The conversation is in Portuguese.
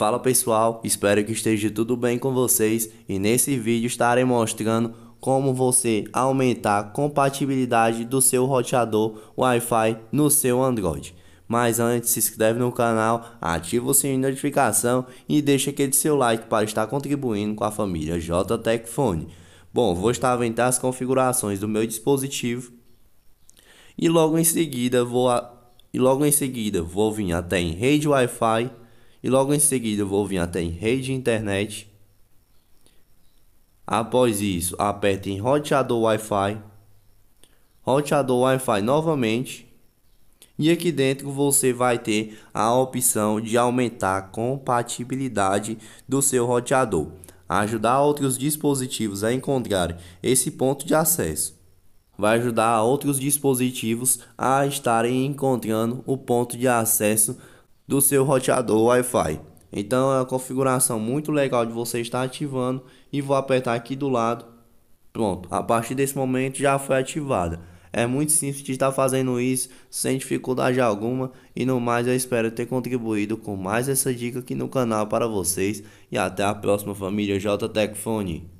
Fala pessoal, espero que esteja tudo bem com vocês e nesse vídeo estarei mostrando como você aumentar a compatibilidade do seu roteador Wi-Fi no seu Android. Mas antes, se inscreve no canal, ativa o sininho de notificação e deixa aquele seu like para estar contribuindo com a família JTEC Phone. Bom, vou estar aventar as configurações do meu dispositivo e logo em seguida vou a... e logo em seguida vou vir até em rede Wi-Fi e logo em seguida vou vir até em rede internet. Após isso, aperte em roteador Wi-Fi, roteador Wi-Fi novamente e aqui dentro você vai ter a opção de aumentar a compatibilidade do seu roteador, ajudar outros dispositivos a encontrar esse ponto de acesso. Vai ajudar outros dispositivos a estarem encontrando o ponto de acesso do seu roteador Wi-Fi. Então é uma configuração muito legal de você estar ativando e vou apertar aqui do lado. Pronto, a partir desse momento já foi ativada. É muito simples de estar fazendo isso sem dificuldade alguma e no mais eu espero ter contribuído com mais essa dica aqui no canal para vocês e até a próxima família JTech